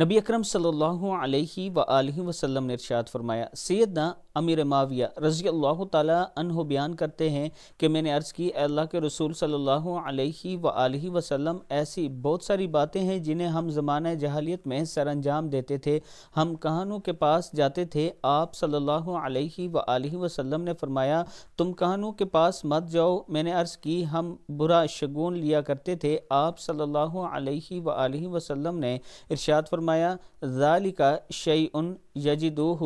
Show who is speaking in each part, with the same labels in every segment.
Speaker 1: नबी अक्रम सल्लल्लाहु अलैहि ने इर्शाद फरमाया सैदना अमीर माविया रज़ी अल्लाह तहो बयान करते हैं कि मैंने अर्ज़ की अल्लाह के रसूल सल्ला अलैहि वसल्लम ऐसी बहुत सारी बातें हैं जिन्हें हम ज़माना जहालियत में सर अंजाम देते थे हम कहानों के पास जाते थे आप सल्लल्लाहु अलैहि व वसल्लम ने फरमाया तुम कहानों के पास मत जाओ मैंने अर्ज़ की हम बुरा शगुन लिया करते थे आप सल्ला वसम ने इर्शाद फरमा फरमाया ज़ालिका शैन यजिदूह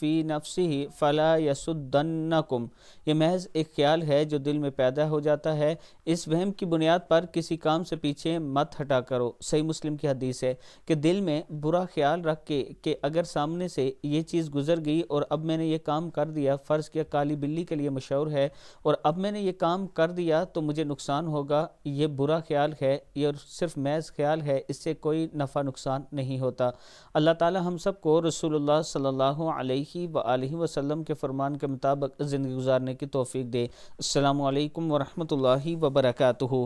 Speaker 1: फ़ी नफसी फ़ला कुम ये महज एक ख्याल है जो दिल में पैदा हो जाता है इस वहम की बुनियाद पर किसी काम से पीछे मत हटा करो सही मुस्लिम की हदीस है कि दिल में बुरा ख्याल रख के कि अगर सामने से ये चीज़ गुजर गई और अब मैंने ये काम कर दिया फ़र्ज़ किया काली बिल्ली के लिए मशहूर है और अब मैंने ये काम कर दिया तो मुझे नुकसान होगा ये बुरा ख्याल है ये सिर्फ महज ख्याल है इससे कोई नफ़ा नुकसान नुकसान नहीं होता अल्लाह ताला हम सब को रसूलुल्लाह सल्लल्लाहु अलैहि व वसल्लम के फरमान के मुताबिक ज़िंदगी गुजारने की तोफ़ी दे अल्लाम वरहमल वबरकू